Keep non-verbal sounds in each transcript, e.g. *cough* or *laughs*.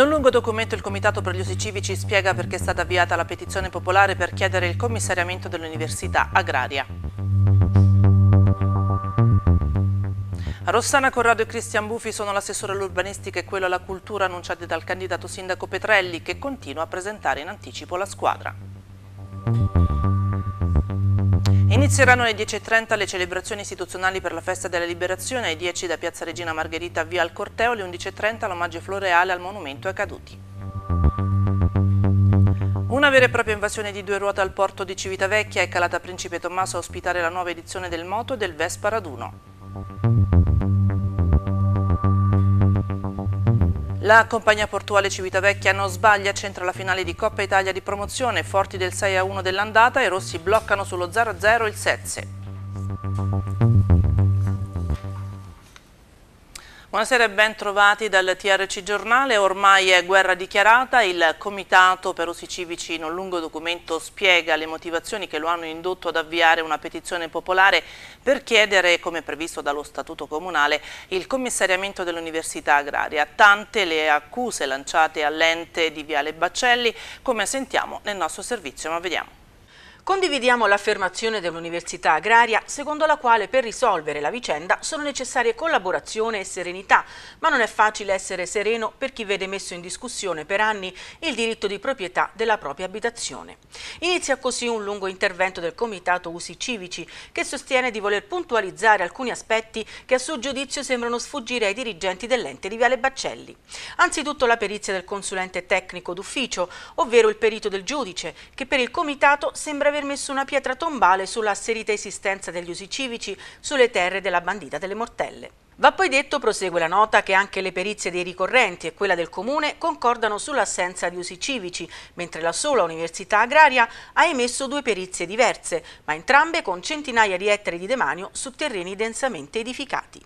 In un lungo documento il Comitato per gli Usi Civici spiega perché è stata avviata la petizione popolare per chiedere il commissariamento dell'Università Agraria. Rossana Corrado e Cristian Bufi sono l'assessore all'urbanistica e quello alla cultura annunciati dal candidato sindaco Petrelli che continua a presentare in anticipo la squadra. Inizieranno alle 10.30 le celebrazioni istituzionali per la Festa della Liberazione, alle 10 da Piazza Regina Margherita via al Corteo, alle 11.30 l'omaggio floreale al Monumento ai Caduti. Una vera e propria invasione di due ruote al porto di Civitavecchia è calata Principe Tommaso a ospitare la nuova edizione del Moto e del Vespa Raduno. La compagnia portuale Civitavecchia non sbaglia, centra la finale di Coppa Italia di promozione, forti del 6-1 dell'andata e rossi bloccano sullo 0-0 il Sezze. Buonasera e ben trovati dal TRC Giornale. Ormai è guerra dichiarata. Il Comitato per Usi Civici in un lungo documento spiega le motivazioni che lo hanno indotto ad avviare una petizione popolare per chiedere, come previsto dallo Statuto Comunale, il commissariamento dell'Università Agraria. Tante le accuse lanciate all'ente di Viale Baccelli, come sentiamo nel nostro servizio, ma vediamo. Condividiamo l'affermazione dell'Università Agraria secondo la quale per risolvere la vicenda sono necessarie collaborazione e serenità, ma non è facile essere sereno per chi vede messo in discussione per anni il diritto di proprietà della propria abitazione. Inizia così un lungo intervento del Comitato Usi Civici che sostiene di voler puntualizzare alcuni aspetti che a suo giudizio sembrano sfuggire ai dirigenti dell'ente di Viale Baccelli. Anzitutto la perizia del consulente tecnico d'ufficio, ovvero il perito del giudice, che per il Comitato sembra aver aver messo una pietra tombale sulla asserita esistenza degli usi civici sulle terre della bandita delle Mortelle. Va poi detto, prosegue la nota, che anche le perizie dei ricorrenti e quella del comune concordano sull'assenza di usi civici, mentre la sola Università Agraria ha emesso due perizie diverse, ma entrambe con centinaia di ettari di demanio su terreni densamente edificati.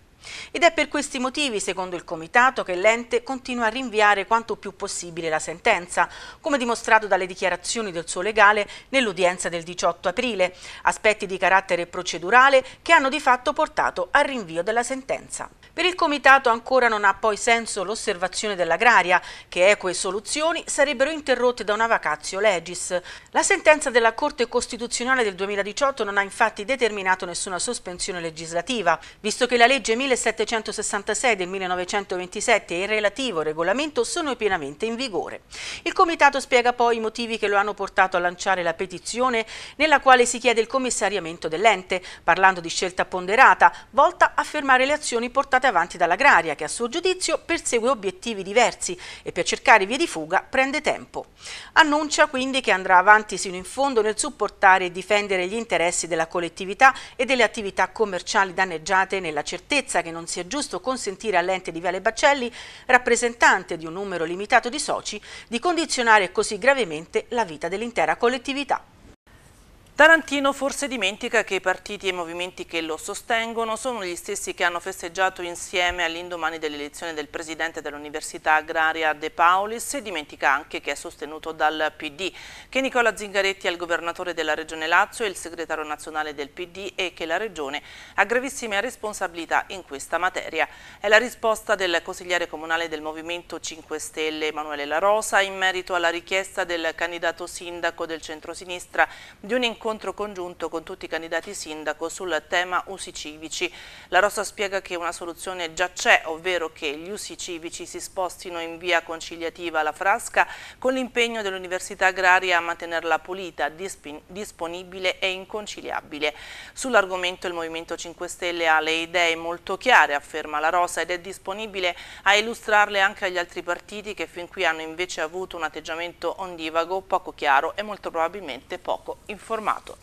Ed è per questi motivi, secondo il Comitato, che l'ente continua a rinviare quanto più possibile la sentenza, come dimostrato dalle dichiarazioni del suo legale nell'udienza del 18 aprile, aspetti di carattere procedurale che hanno di fatto portato al rinvio della sentenza. Per il Comitato ancora non ha poi senso l'osservazione dell'agraria, che eque soluzioni sarebbero interrotte da una vacatio legis. La sentenza della Corte Costituzionale del 2018 non ha infatti determinato nessuna sospensione legislativa, visto che la legge 1000 1766 del 1927 e il relativo regolamento sono pienamente in vigore. Il Comitato spiega poi i motivi che lo hanno portato a lanciare la petizione nella quale si chiede il commissariamento dell'ente, parlando di scelta ponderata, volta a fermare le azioni portate avanti dall'agraria che a suo giudizio persegue obiettivi diversi e per cercare vie di fuga prende tempo. Annuncia quindi che andrà avanti sino in fondo nel supportare e difendere gli interessi della collettività e delle attività commerciali danneggiate nella certezza che non sia giusto consentire all'ente di Viale Baccelli, rappresentante di un numero limitato di soci, di condizionare così gravemente la vita dell'intera collettività. Tarantino forse dimentica che i partiti e i movimenti che lo sostengono sono gli stessi che hanno festeggiato insieme all'indomani dell'elezione del presidente dell'Università Agraria De Paulis e dimentica anche che è sostenuto dal PD, che Nicola Zingaretti è il governatore della Regione Lazio e il segretario nazionale del PD e che la Regione ha gravissime responsabilità in questa materia. È la risposta del consigliere comunale del Movimento 5 Stelle Emanuele La Rosa in merito alla richiesta del candidato sindaco del centrosinistra di un incontro incontro congiunto con tutti i candidati sindaco sul tema usi civici. La Rossa spiega che una soluzione già c'è, ovvero che gli usi civici si spostino in via conciliativa alla Frasca con l'impegno dell'Università Agraria a mantenerla pulita, disponibile e inconciliabile. Sull'argomento il Movimento 5 Stelle ha le idee molto chiare, afferma la Rosa, ed è disponibile a illustrarle anche agli altri partiti che fin qui hanno invece avuto un atteggiamento ondivago poco chiaro e molto probabilmente poco informato formato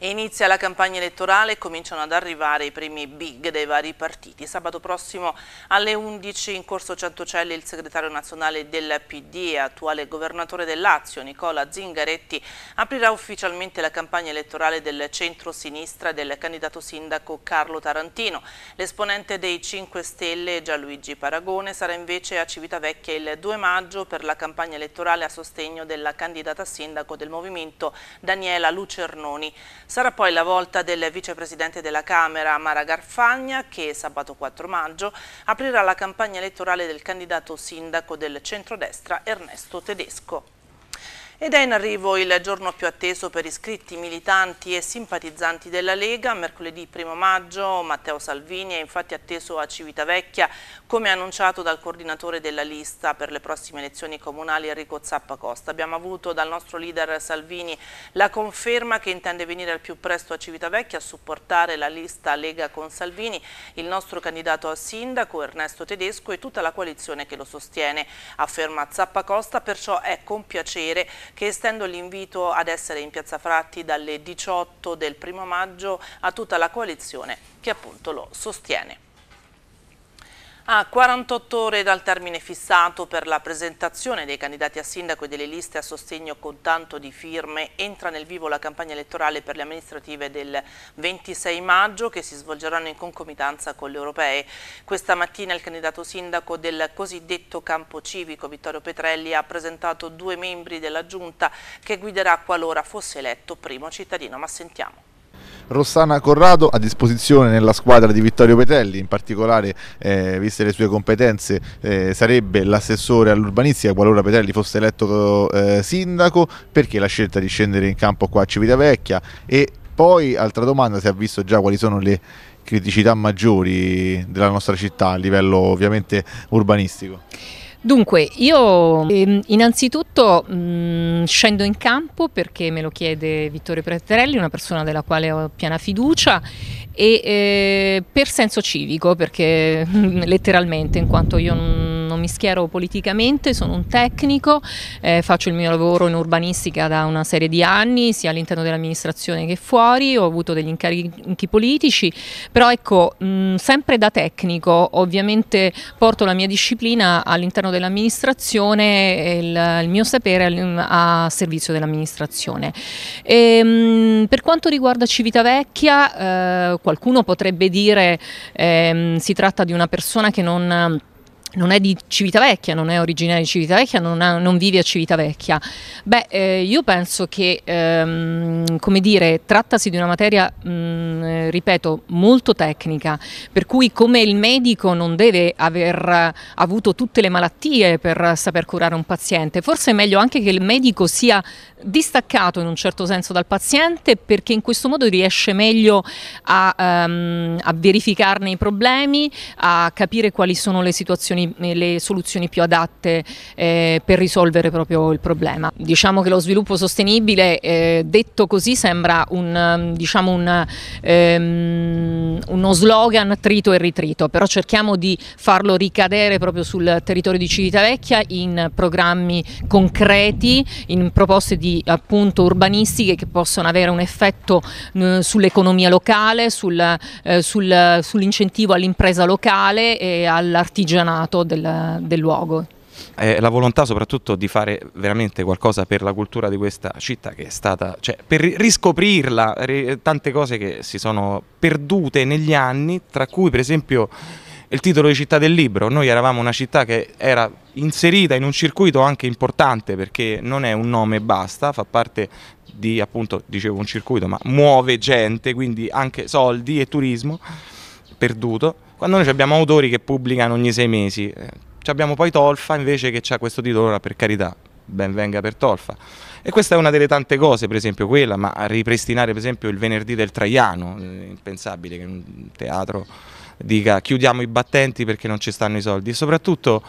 Inizia la campagna elettorale e cominciano ad arrivare i primi big dei vari partiti. Sabato prossimo alle 11 in corso Centocelli il segretario nazionale del PD e attuale governatore del Lazio Nicola Zingaretti aprirà ufficialmente la campagna elettorale del centro-sinistra del candidato sindaco Carlo Tarantino. L'esponente dei 5 Stelle Gianluigi Paragone sarà invece a Civitavecchia il 2 maggio per la campagna elettorale a sostegno della candidata sindaco del Movimento Daniela Lucernoni. Sarà poi la volta del vicepresidente della Camera Mara Garfagna che sabato 4 maggio aprirà la campagna elettorale del candidato sindaco del centrodestra Ernesto Tedesco. Ed è in arrivo il giorno più atteso per iscritti, militanti e simpatizzanti della Lega. Mercoledì 1 maggio Matteo Salvini è infatti atteso a Civitavecchia, come annunciato dal coordinatore della lista per le prossime elezioni comunali Enrico Zappacosta. Abbiamo avuto dal nostro leader Salvini la conferma che intende venire al più presto a Civitavecchia a supportare la lista Lega con Salvini, il nostro candidato a sindaco Ernesto Tedesco e tutta la coalizione che lo sostiene. Afferma Zappacosta. perciò è con piacere che estendo l'invito ad essere in Piazza Fratti dalle 18 del primo maggio a tutta la coalizione che appunto lo sostiene. A 48 ore dal termine fissato per la presentazione dei candidati a sindaco e delle liste a sostegno con tanto di firme, entra nel vivo la campagna elettorale per le amministrative del 26 maggio che si svolgeranno in concomitanza con le europee. Questa mattina il candidato sindaco del cosiddetto campo civico, Vittorio Petrelli, ha presentato due membri della giunta che guiderà qualora fosse eletto primo cittadino. Ma sentiamo. Rossana Corrado a disposizione nella squadra di Vittorio Petelli, in particolare eh, viste le sue competenze eh, sarebbe l'assessore all'urbanistica qualora Petelli fosse eletto eh, sindaco, perché la scelta di scendere in campo qua a Civitavecchia e poi altra domanda si è visto già quali sono le criticità maggiori della nostra città a livello ovviamente urbanistico. Dunque, io ehm, innanzitutto mm, scendo in campo perché me lo chiede Vittorio Pretterelli, una persona della quale ho piena fiducia e eh, per senso civico, perché *laughs* letteralmente in quanto io non mi schiero politicamente, sono un tecnico, eh, faccio il mio lavoro in urbanistica da una serie di anni, sia all'interno dell'amministrazione che fuori, ho avuto degli incarichi politici, però ecco, mh, mm, sempre da tecnico ovviamente porto la mia disciplina all'interno dell'amministrazione e il, il, mio sapere mm, a servizio dell'amministrazione. Ehm, per quanto riguarda Civitavecchia, eh, qualcuno potrebbe dire ehm, si tratta di una persona che non non è di Civitavecchia, non è originaria di Civitavecchia, non, ha, non vive a Civitavecchia. Beh, eh, io penso che, ehm, come dire, trattasi di una materia, mh, mm, ripeto, molto tecnica, per cui come il medico non deve aver avuto tutte le malattie per saper curare un paziente, forse è meglio anche che il medico sia distaccato in un certo senso dal paziente perché in questo modo riesce meglio a, um, a verificarne i problemi, a capire quali sono le situazioni eh, le soluzioni più adatte eh, per risolvere proprio il problema. Diciamo che lo sviluppo sostenibile, eh, detto così, sembra un, mm, diciamo un, ehm, uno slogan trito e ritrito, però cerchiamo di farlo ricadere proprio sul territorio di Civitavecchia in programmi concreti, in proposte di appunto urbanistiche che possono avere un effetto eh, sull'economia locale, sul, eh, sul, sull'incentivo all'impresa locale e all'artigianato primato del, del luogo. Eh, la volontà soprattutto di fare veramente qualcosa per la cultura di questa città che è stata, cioè per riscoprirla, ri, tante cose che si sono perdute negli anni, tra cui per esempio il titolo di città del libro, noi eravamo una città che era inserita in un circuito anche importante perché non è un nome e basta, fa parte di appunto, dicevo un circuito, ma muove gente, quindi anche soldi e turismo perduto quando noi abbiamo autori che pubblicano ogni sei mesi, eh, abbiamo poi Tolfa invece che ha questo titolo, ora per carità, ben venga per Tolfa. E questa è una delle tante cose, per esempio quella, ma ripristinare per esempio il venerdì del Traiano, eh, impensabile che un teatro dica chiudiamo i battenti perché non ci stanno i soldi e soprattutto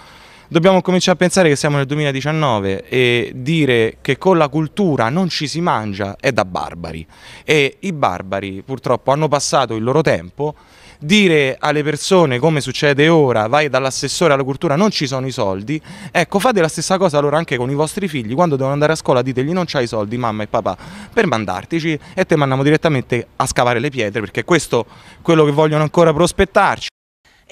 dobbiamo cominciare a pensare che siamo nel 2019 e dire che con la cultura non ci si mangia è da barbari e i barbari purtroppo hanno passato il loro tempo dire alle persone come succede ora, vai dall'assessore alla cultura, non ci sono i soldi, ecco fate la stessa cosa allora anche con i vostri figli, quando devono andare a scuola ditegli non c'hai i soldi mamma e papà per mandartici e te mandiamo direttamente a scavare le pietre perché questo è quello che vogliono ancora prospettarci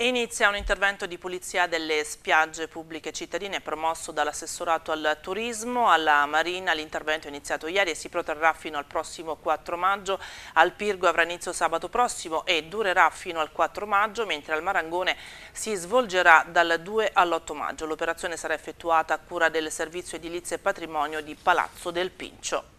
inizia un intervento di pulizia delle spiagge pubbliche cittadine promosso dall'assessorato al turismo, alla Marina. L'intervento è iniziato ieri e si protrarrà fino al prossimo 4 maggio. Al Pirgo avrà inizio sabato prossimo e durerà fino al 4 maggio, mentre al Marangone si svolgerà dal 2 all'8 maggio. L'operazione sarà effettuata a cura del servizio edilizia e patrimonio di Palazzo del Pincio.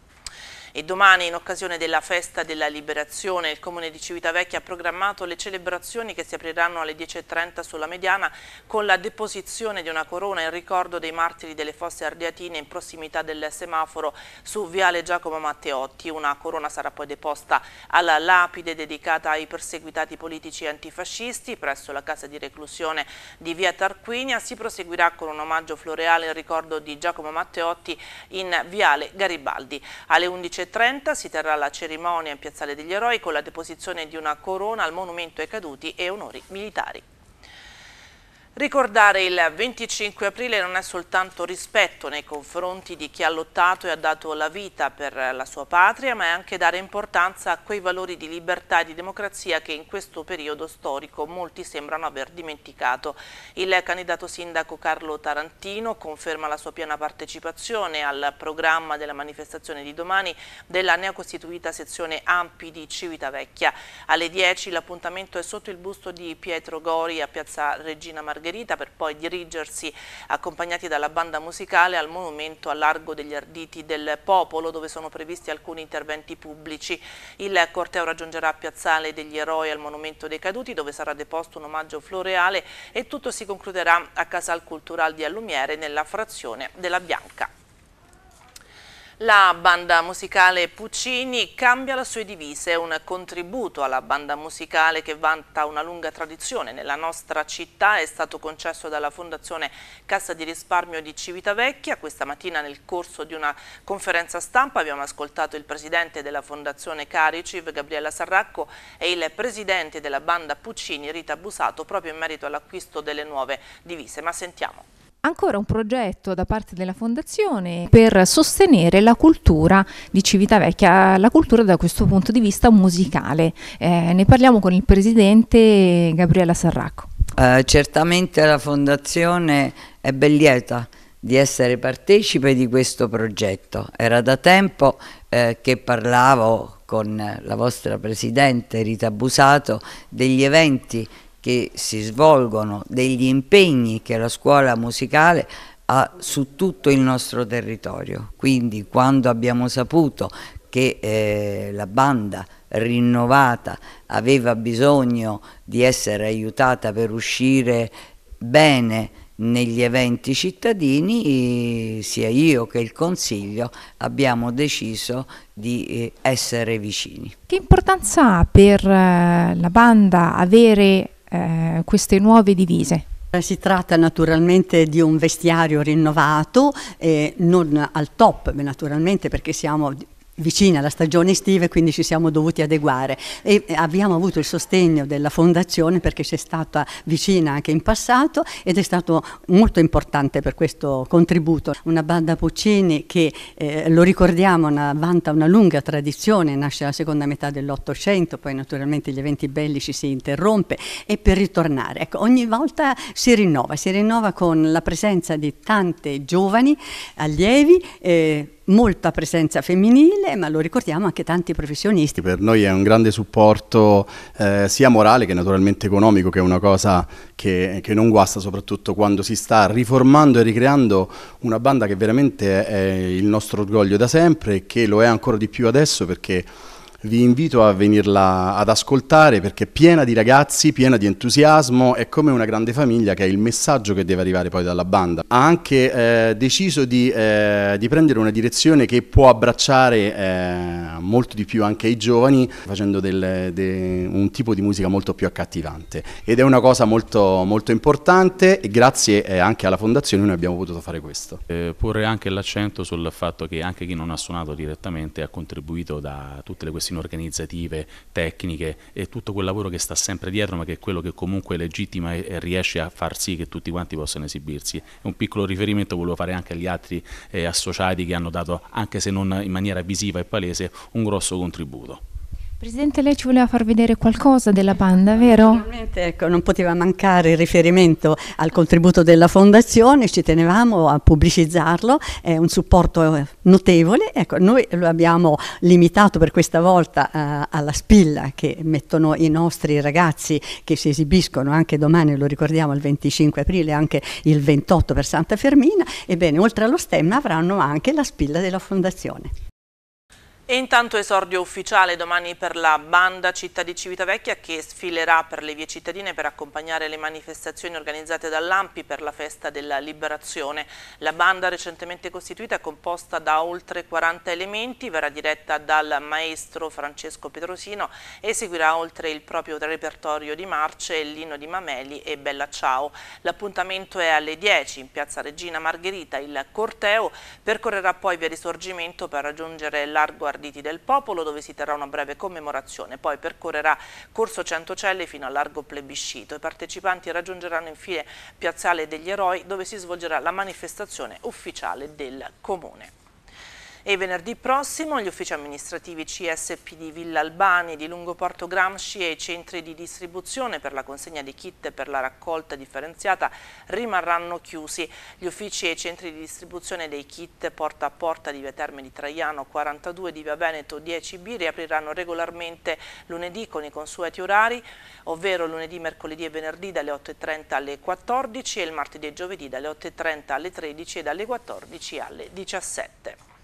E domani, in occasione della festa della liberazione, il Comune di Civitavecchia ha programmato le celebrazioni che si apriranno alle 10.30 sulla Mediana con la deposizione di una corona in ricordo dei martiri delle fosse ardeatine in prossimità del semaforo su Viale Giacomo Matteotti. Una corona sarà poi deposta alla lapide dedicata ai perseguitati politici antifascisti presso la casa di reclusione di Via Tarquinia. Si proseguirà con un omaggio floreale in ricordo di Giacomo Matteotti in Viale Garibaldi. Alle 11.30 2030 si terrà la cerimonia in Piazzale degli Eroi con la deposizione di una corona al monumento ai caduti e onori militari. Ricordare il 25 aprile non è soltanto rispetto nei confronti di chi ha lottato e ha dato la vita per la sua patria, ma è anche dare importanza a quei valori di libertà e di democrazia che in questo periodo storico molti sembrano aver dimenticato. Il candidato sindaco Carlo Tarantino conferma la sua piena partecipazione al programma della manifestazione di domani della neocostituita sezione Ampi di Civitavecchia. Alle 10 l'appuntamento è sotto il busto di Pietro Gori a piazza Regina Margherita Margherita per poi dirigersi accompagnati dalla banda musicale al monumento a Largo degli Arditi del Popolo dove sono previsti alcuni interventi pubblici. Il corteo raggiungerà Piazzale degli Eroi al monumento dei caduti dove sarà deposto un omaggio floreale e tutto si concluderà a Casal Cultural di Allumiere nella frazione della Bianca. La banda musicale Puccini cambia le sue divise, un contributo alla banda musicale che vanta una lunga tradizione nella nostra città è stato concesso dalla Fondazione Cassa di Risparmio di Civitavecchia. Questa mattina nel corso di una conferenza stampa abbiamo ascoltato il presidente della Fondazione Cariciv, Gabriella Sarracco, e il presidente della banda Puccini, Rita Busato, proprio in merito all'acquisto delle nuove divise. Ma sentiamo ancora un progetto da parte della Fondazione per sostenere la cultura di Civitavecchia, la cultura da questo punto di vista musicale. Eh, ne parliamo con il Presidente Gabriela Sarracco. Eh, certamente la Fondazione è ben lieta di essere partecipe di questo progetto. Era da tempo eh, che parlavo con la vostra Presidente Rita Busato degli eventi che si svolgono, degli impegni che la scuola musicale ha su tutto il nostro territorio. Quindi quando abbiamo saputo che eh, la banda rinnovata aveva bisogno di essere aiutata per uscire bene negli eventi cittadini, sia io che il Consiglio abbiamo deciso di eh, essere vicini. Che importanza ha per eh, la banda avere eh, queste nuove divise? Eh, si tratta naturalmente di un vestiario rinnovato, eh, non al top naturalmente perché siamo vicina alla stagione estiva e quindi ci siamo dovuti adeguare e abbiamo avuto il sostegno della fondazione perché c'è stata vicina anche in passato ed è stato molto importante per questo contributo. Una banda Puccini che eh, lo ricordiamo una, vanta una lunga tradizione, nasce alla seconda metà dell'Ottocento, poi naturalmente gli eventi bellici si interrompe e per ritornare. Ecco, ogni volta si rinnova, si rinnova con la presenza di tante giovani allievi eh, molta presenza femminile, ma lo ricordiamo anche tanti professionisti. Per noi è un grande supporto eh, sia morale che naturalmente economico, che è una cosa che, che, non guasta soprattutto quando si sta riformando e ricreando una banda che veramente è il nostro orgoglio da sempre e che lo è ancora di più adesso perché vi invito a venirla ad ascoltare perché è piena di ragazzi, piena di entusiasmo, è come una grande famiglia che è il messaggio che deve arrivare poi dalla banda. Ha anche eh, deciso di, eh, di, prendere una direzione che può abbracciare eh, molto di più anche i giovani facendo del, de, un tipo di musica molto più accattivante ed è una cosa molto, molto importante e grazie eh, anche alla fondazione noi abbiamo potuto fare questo. Eh, porre anche l'accento sul fatto che anche chi non ha suonato direttamente ha contribuito da tutte le questioni persino organizzative, tecniche e tutto quel lavoro che sta sempre dietro ma che è quello che comunque legittima e, riesce a far sì che tutti quanti possano esibirsi. Un piccolo riferimento volevo fare anche agli altri eh, associati che hanno dato, anche se non in maniera visiva e palese, un grosso contributo. Presidente, lei ci voleva far vedere qualcosa della banda, vero? Ecco, non poteva mancare il riferimento al contributo della Fondazione, ci tenevamo a pubblicizzarlo, è un supporto eh, notevole, ecco, noi lo abbiamo limitato per questa volta eh, alla spilla che mettono i nostri ragazzi che si esibiscono anche domani, lo ricordiamo, il 25 aprile, anche il 28 per Santa Fermina, ebbene oltre allo stemma avranno anche la spilla della Fondazione. E intanto esordio ufficiale domani per la banda Città di Civitavecchia che sfilerà per le vie cittadine per accompagnare le manifestazioni organizzate dall'Ampi per la festa della liberazione. La banda recentemente costituita è composta da oltre 40 elementi, verrà diretta dal maestro Francesco Petrosino e seguirà oltre il proprio repertorio di marce Lino di Mameli e Bella Ciao. L'appuntamento è alle 10 in piazza Regina Margherita. Il corteo percorrerà poi via Risorgimento per raggiungere largo Arditi del Popolo dove si terrà una breve commemorazione, poi percorrerà Corso Centocelle fino a Largo Plebiscito. I partecipanti raggiungeranno infine Piazzale degli Eroi dove si svolgerà la manifestazione ufficiale del Comune e venerdì prossimo gli uffici amministrativi CSP di Villa Albani, di Lungoporto Gramsci e i centri di distribuzione per la consegna di kit per la raccolta differenziata rimarranno chiusi. Gli uffici e i centri di distribuzione dei kit porta a porta di Via Terme di Traiano 42 di Via Veneto 10B riapriranno regolarmente lunedì con i consueti orari, ovvero lunedì, mercoledì e venerdì dalle 8.30 alle 14 e il martedì e giovedì dalle 8.30 alle 13 e dalle 14 alle 17.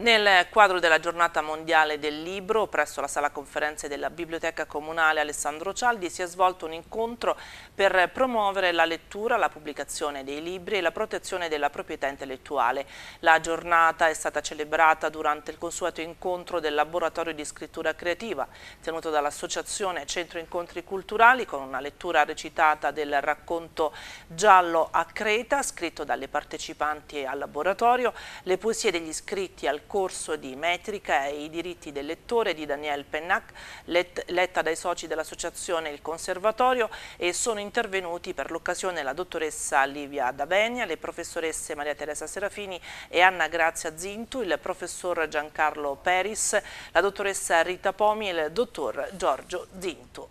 Nel quadro della giornata mondiale del libro, presso la sala conferenze della Biblioteca Comunale Alessandro Cialdi, si è svolto un incontro per promuovere la lettura, la pubblicazione dei libri e la protezione della proprietà intellettuale. La giornata è stata celebrata durante il consueto incontro del Laboratorio di Scrittura Creativa, tenuto dall'Associazione Centro Incontri Culturali, con una lettura recitata del racconto Giallo a Creta, scritto dalle partecipanti al laboratorio, le poesie degli iscritti al corso di metrica e i diritti del lettore di Daniel Pennac, let, letta dai soci dell'associazione Il Conservatorio e sono intervenuti per l'occasione la dottoressa Livia D'Avenia, le professoresse Maria Teresa Serafini e Anna Grazia Zintu, il professor Giancarlo Peris, la dottoressa Rita Pomi e il dottor Giorgio Zintu.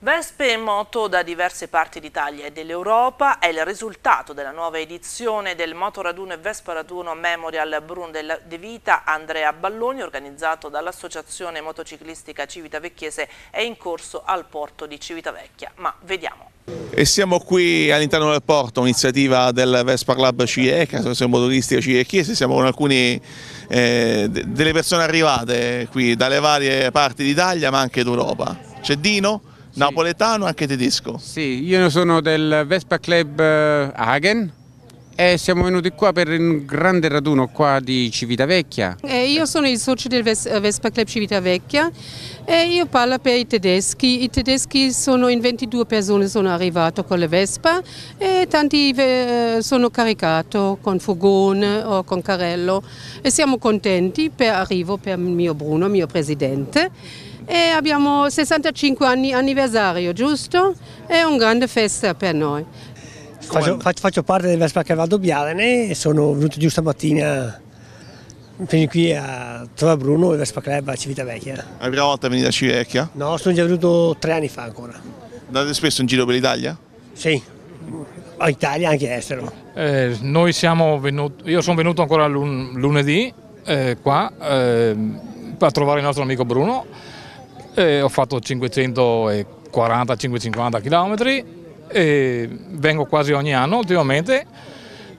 Vespe e moto da diverse parti d'Italia e dell'Europa è il risultato della nuova edizione del Motoraduno e Vespa Raduno Memorial Brun De Vita Andrea Balloni organizzato dall'Associazione Motociclistica Civita è in corso al porto di Civitavecchia. Ma vediamo. E siamo qui all'interno del porto, un'iniziativa del Vespa Club CIECA, Associazione Motoristica CIE Chiese, siamo con alcune eh, delle persone arrivate qui dalle varie parti d'Italia ma anche d'Europa. C'è Dino? Napoletano anche tedesco? Sì, io sono del Vespa Club eh, Hagen e siamo venuti qua per un grande raduno qua di Civitavecchia. Eh, io sono il socio del Vespa Club Civitavecchia e io parlo per i tedeschi. I tedeschi sono in 22 persone, sono arrivati con le Vespa e tanti eh, sono caricati con furgone o con carrello e siamo contenti per l'arrivo per mio Bruno, mio presidente e abbiamo 65 anni anniversario, giusto? È una grande festa per noi. Faccio, faccio parte del Vespa Cavaldo Biadene e sono venuto giù stamattina fin qui a Trova Bruno e Vespa Club a Civitavecchia. È la prima volta che venire a Civitavecchia? No, sono già venuto tre anni fa ancora. Andate spesso in giro per l'Italia? Sì, a Italia anche estero. Eh, noi siamo venuti, io sono venuto ancora lun lunedì eh, qua eh, a trovare il nostro amico Bruno e ho fatto 540-550 km e vengo quasi ogni anno ultimamente,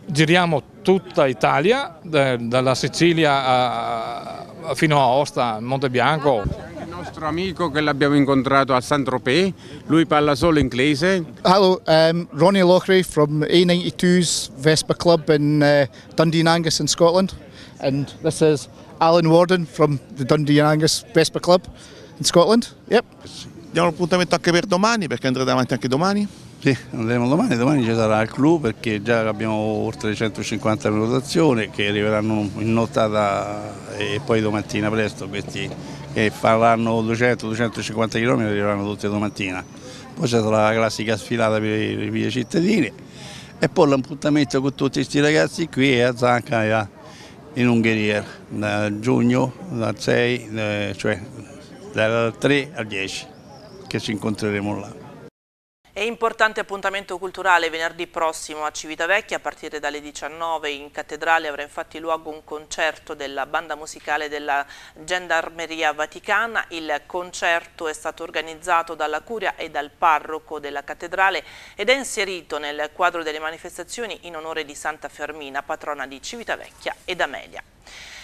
giriamo tutta Italia, dalla Sicilia a, fino a Osta, Monte Bianco. Il nostro amico che l'abbiamo incontrato a Saint-Tropez, lui parla solo inglese. Hello, um, Ronnie Lockery from A92's Vespa Club in uh, Dundee and Angus in Scotland. And this is Alan Warden from the Dundee and Angus Vespa Club in Scotland. Yep. Diamo l'appuntamento anche per domani perché andrete avanti anche domani? Sì, andremo domani, domani ci sarà il clou perché già abbiamo oltre 150 valutazioni che arriveranno in nottata e poi domattina presto, questi che faranno 200-250 km arriveranno tutti domattina. Poi c'è la classica sfilata per i, per i cittadini e poi l'appuntamento con tutti questi ragazzi qui è a Zanca in Ungheria, da giugno, dal 6, eh, cioè dal 3 al 10 che ci incontreremo là. E importante appuntamento culturale venerdì prossimo a Civitavecchia a partire dalle 19 in cattedrale avrà infatti luogo un concerto della banda musicale della Gendarmeria Vaticana. Il concerto è stato organizzato dalla curia e dal parroco della cattedrale ed è inserito nel quadro delle manifestazioni in onore di Santa Fermina, patrona di Civitavecchia ed Amelia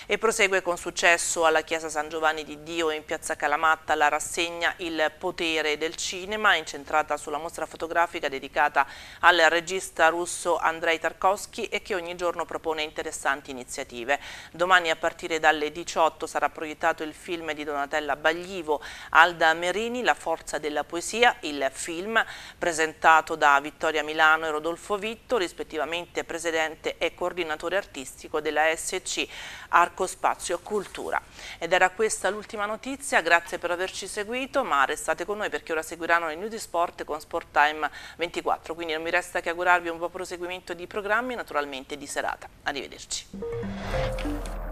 e prosegue con successo alla Chiesa San Giovanni di Dio in Piazza Calamatta la rassegna Il potere del cinema incentrata sulla mostra fotografica dedicata al regista russo Andrei Tarkovsky e che ogni giorno propone interessanti iniziative. Domani a partire dalle 18 sarà proiettato il film di Donatella Baglivo Alda Merini, La forza della poesia, il film presentato da Vittoria Milano e Rodolfo Vitto rispettivamente presidente e coordinatore artistico della SC Arc parco spazio cultura. Ed era questa l'ultima notizia, grazie per averci seguito, ma restate con noi perché ora seguiranno le news di sport con Sport Time 24, quindi non mi resta che augurarvi un buon proseguimento di programmi e naturalmente di serata. Arrivederci.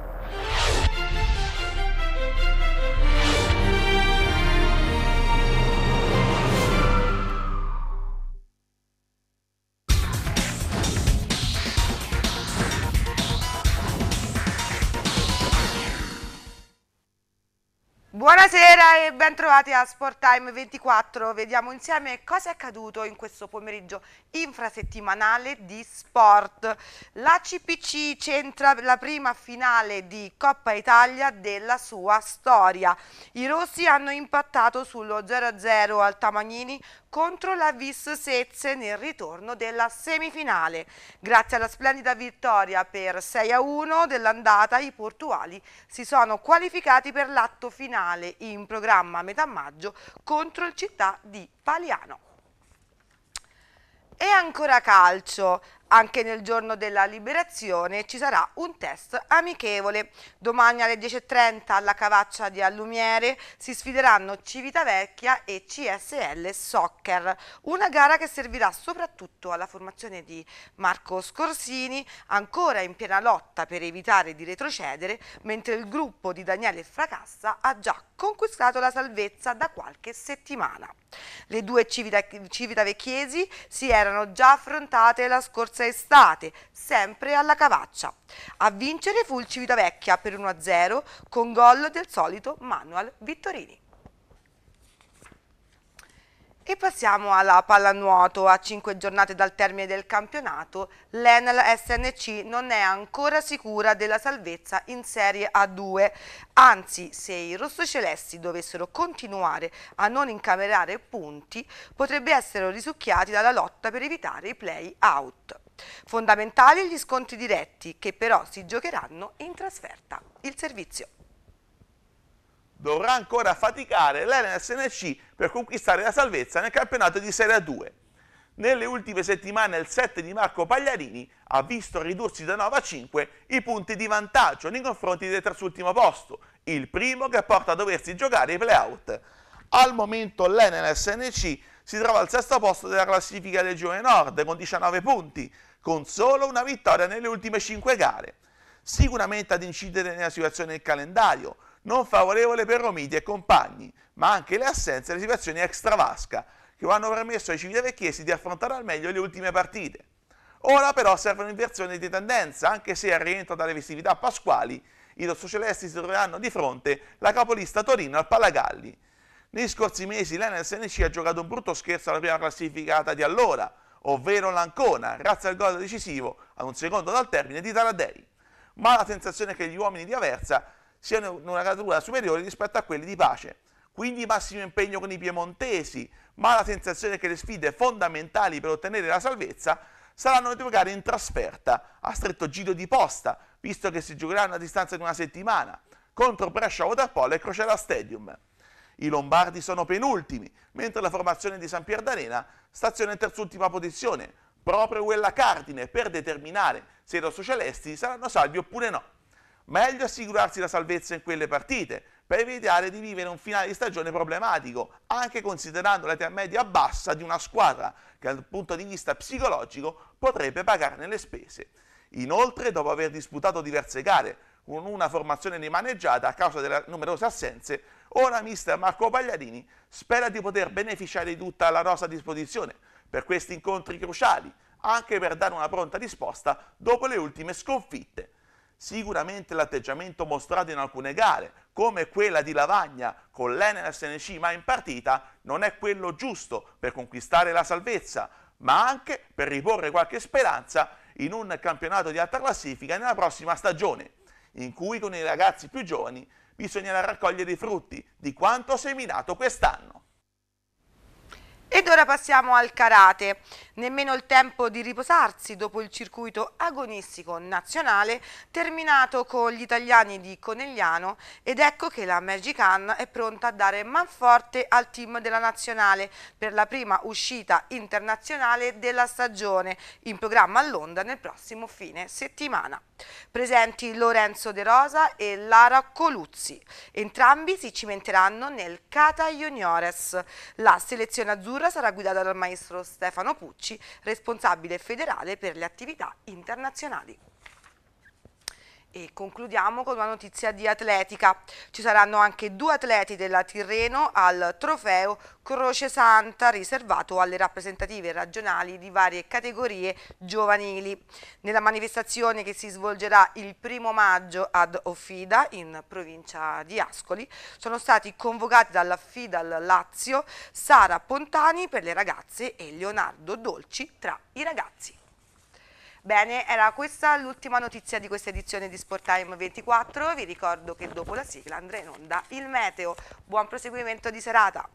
Buonasera e bentrovati a Sport Time 24. Vediamo insieme cosa è accaduto in questo pomeriggio infrasettimanale di sport. La CPC centra la prima finale di Coppa Italia della sua storia. I rossi hanno impattato sullo 0-0 al Tamagnini contro la Vis Sezze nel ritorno della semifinale. Grazie alla splendida vittoria per 6-1 a dell'andata i portuali si sono qualificati per l'atto finale in programma a metà maggio contro il città di Paliano. E ancora calcio. Anche nel giorno della liberazione ci sarà un test amichevole. Domani alle 10.30 alla Cavaccia di Allumiere si sfideranno Civitavecchia e CSL Soccer, una gara che servirà soprattutto alla formazione di Marco Scorsini, ancora in piena lotta per evitare di retrocedere, mentre il gruppo di Daniele Fracassa ha già conquistato la salvezza da qualche settimana. Le due Civitavecchiesi si erano già affrontate la scorsa scorsa estate, sempre alla Cavaccia. A vincere fu il Civitavecchia per 1-0 con gol del solito Manuel Vittorini. E passiamo alla pallanuoto. A 5 giornate dal termine del campionato, l'Enel SNC non è ancora sicura della salvezza in Serie A2. Anzi, se i rossocelesti dovessero continuare a non incamerare punti, potrebbe essere risucchiati dalla lotta per evitare i play out. Fondamentali gli scontri diretti, che però si giocheranno in trasferta. Il servizio. Dovrà ancora faticare l'NSNC per conquistare la salvezza nel campionato di Serie A2. Nelle ultime settimane il 7 di Marco Pagliarini ha visto ridursi da 9 a 5 i punti di vantaggio nei confronti del terzultimo posto, il primo che porta a doversi giocare i playout. Al momento l'NLSNC si trova al sesto posto della classifica del Giove Nord con 19 punti, con solo una vittoria nelle ultime 5 gare. Sicuramente ad incidere nella situazione del calendario, non favorevole per Romiti e compagni, ma anche le assenze e le situazioni extravasca, che hanno permesso ai civili vecchiesi di affrontare al meglio le ultime partite. Ora però serve un'inversione di tendenza, anche se al rientro dalle festività pasquali i rossoccelesti si troveranno di fronte la capolista Torino al Palagalli. Negli scorsi mesi l'Enel SNC ha giocato un brutto scherzo alla prima classificata di allora, ovvero l'Ancona, grazie al gol decisivo ad un secondo dal termine di Taradei. Ma la sensazione è che gli uomini di Aversa siano in una categoria superiore rispetto a quelli di Pace. Quindi massimo impegno con i piemontesi, ma la sensazione è che le sfide fondamentali per ottenere la salvezza saranno le due in trasferta, a stretto giro di posta, visto che si giocheranno a distanza di una settimana, contro Brescia Waterpolo e Crocella Stadium. I lombardi sono penultimi, mentre la formazione di San Pierdarena staziona in terz'ultima posizione, proprio quella cardine per determinare se i rossocelesti saranno salvi oppure no. Meglio assicurarsi la salvezza in quelle partite, per evitare di vivere un finale di stagione problematico, anche considerando l'età media bassa di una squadra che dal punto di vista psicologico potrebbe pagarne le spese. Inoltre, dopo aver disputato diverse gare, con una formazione rimaneggiata a causa delle numerose assenze, ora mister Marco Pagliarini spera di poter beneficiare di tutta la rosa a disposizione per questi incontri cruciali, anche per dare una pronta risposta dopo le ultime sconfitte. Sicuramente l'atteggiamento mostrato in alcune gare, come quella di Lavagna con l'Ener SNC ma in partita, non è quello giusto per conquistare la salvezza, ma anche per riporre qualche speranza in un campionato di alta classifica nella prossima stagione in cui con i ragazzi più giovani bisognerà raccogliere i frutti di quanto seminato quest'anno. Ed ora passiamo al karate. Nemmeno il tempo di riposarsi dopo il circuito agonistico nazionale terminato con gli italiani di Conegliano ed ecco che la Magic Ann è pronta a dare manforte al team della nazionale per la prima uscita internazionale della stagione in programma a Londra nel prossimo fine settimana. Presenti Lorenzo De Rosa e Lara Coluzzi. Entrambi si cimenteranno nel Cata Juniores. La selezione azzurra sarà guidata dal maestro Stefano Pucci, responsabile federale per le attività internazionali. E concludiamo con una notizia di atletica. Ci saranno anche due atleti della Tirreno al trofeo Croce Santa riservato alle rappresentative regionali di varie categorie giovanili. Nella manifestazione che si svolgerà il primo maggio ad Offida in provincia di Ascoli sono stati convocati dalla Fidal Lazio Sara Pontani per le ragazze e Leonardo Dolci tra i ragazzi. Bene, era questa l'ultima notizia di questa edizione di Sporttime 24. Vi ricordo che dopo la sigla andrà in onda il meteo. Buon proseguimento di serata.